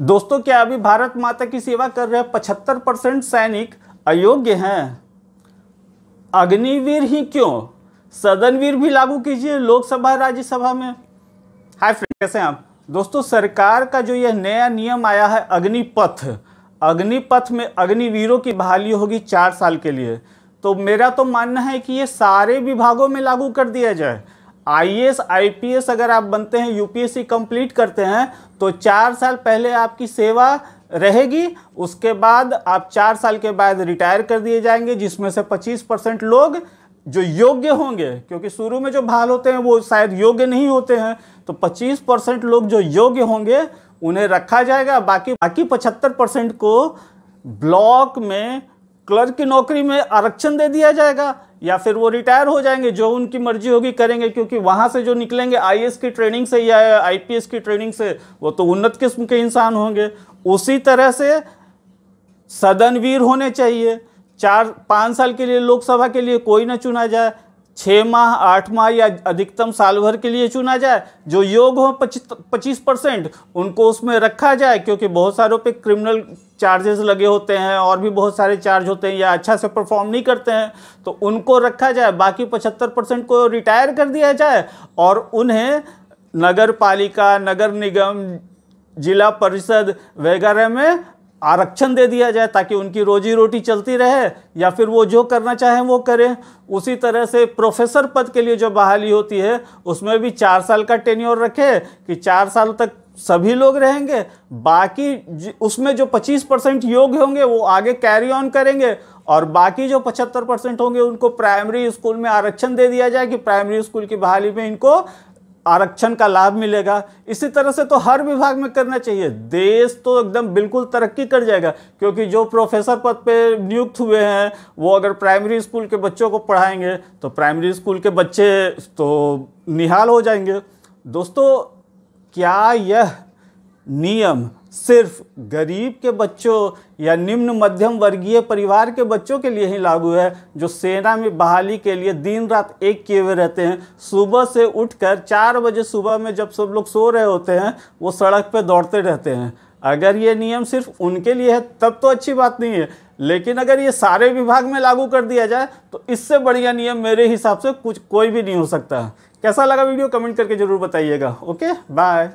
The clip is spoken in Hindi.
दोस्तों क्या अभी भारत माता की सेवा कर रहे पचहत्तर परसेंट सैनिक अयोग्य हैं अग्निवीर ही क्यों सदनवीर भी लागू कीजिए लोकसभा राज्यसभा में हाय फ्रेंड कैसे आप दोस्तों सरकार का जो यह नया नियम आया है अग्निपथ अग्निपथ में अग्निवीरों की बहाली होगी चार साल के लिए तो मेरा तो मानना है कि ये सारे विभागों में लागू कर दिया जाए आईएएस आईपीएस अगर आप बनते हैं यूपीएससी कंप्लीट करते हैं तो चार साल पहले आपकी सेवा रहेगी उसके बाद आप चार साल के बाद रिटायर कर दिए जाएंगे जिसमें से 25 परसेंट लोग जो योग्य होंगे क्योंकि शुरू में जो भाल होते हैं वो शायद योग्य नहीं होते हैं तो 25 परसेंट लोग जो योग्य होंगे उन्हें रखा जाएगा बाकी बाकी 75 परसेंट को ब्लॉक में क्लर्क की नौकरी में आरक्षण दे दिया जाएगा या फिर वो रिटायर हो जाएंगे जो उनकी मर्जी होगी करेंगे क्योंकि वहाँ से जो निकलेंगे आई की ट्रेनिंग से या आई की ट्रेनिंग से वो तो उन्नत किस्म के इंसान होंगे उसी तरह से सदनवीर होने चाहिए चार पाँच साल के लिए लोकसभा के लिए कोई ना चुना जाए छः माह आठ माह या अधिकतम साल भर के लिए चुना जाए जो योग हो पच्चीस परसेंट उनको उसमें रखा जाए क्योंकि बहुत सारों पे क्रिमिनल चार्जेस लगे होते हैं और भी बहुत सारे चार्ज होते हैं या अच्छा से परफॉर्म नहीं करते हैं तो उनको रखा जाए बाकी पचहत्तर परसेंट को रिटायर कर दिया जाए और उन्हें नगर पालिका नगर निगम जिला परिषद वगैरह में आरक्षण दे दिया जाए ताकि उनकी रोजी रोटी चलती रहे या फिर वो जो करना चाहें वो करें उसी तरह से प्रोफेसर पद के लिए जो बहाली होती है उसमें भी चार साल का टेन्योर रखे कि चार साल तक सभी लोग रहेंगे बाकी उसमें जो 25 परसेंट योग्य होंगे वो आगे कैरी ऑन करेंगे और बाकी जो 75 परसेंट होंगे उनको प्राइमरी स्कूल में आरक्षण दे दिया जाए कि प्राइमरी स्कूल की बहाली में इनको आरक्षण का लाभ मिलेगा इसी तरह से तो हर विभाग में करना चाहिए देश तो एकदम बिल्कुल तरक्की कर जाएगा क्योंकि जो प्रोफेसर पद पे नियुक्त हुए हैं वो अगर प्राइमरी स्कूल के बच्चों को पढ़ाएंगे तो प्राइमरी स्कूल के बच्चे तो निहाल हो जाएंगे दोस्तों क्या यह नियम सिर्फ गरीब के बच्चों या निम्न मध्यम वर्गीय परिवार के बच्चों के लिए ही लागू है जो सेना में बहाली के लिए दिन रात एक किए हुए रहते हैं सुबह से उठकर चार बजे सुबह में जब सब लोग सो रहे होते हैं वो सड़क पर दौड़ते रहते हैं अगर ये नियम सिर्फ उनके लिए है तब तो अच्छी बात नहीं है लेकिन अगर ये सारे विभाग में लागू कर दिया जाए तो इससे बढ़िया नियम मेरे हिसाब से कुछ कोई भी नहीं हो सकता कैसा लगा वीडियो कमेंट करके ज़रूर बताइएगा ओके बाय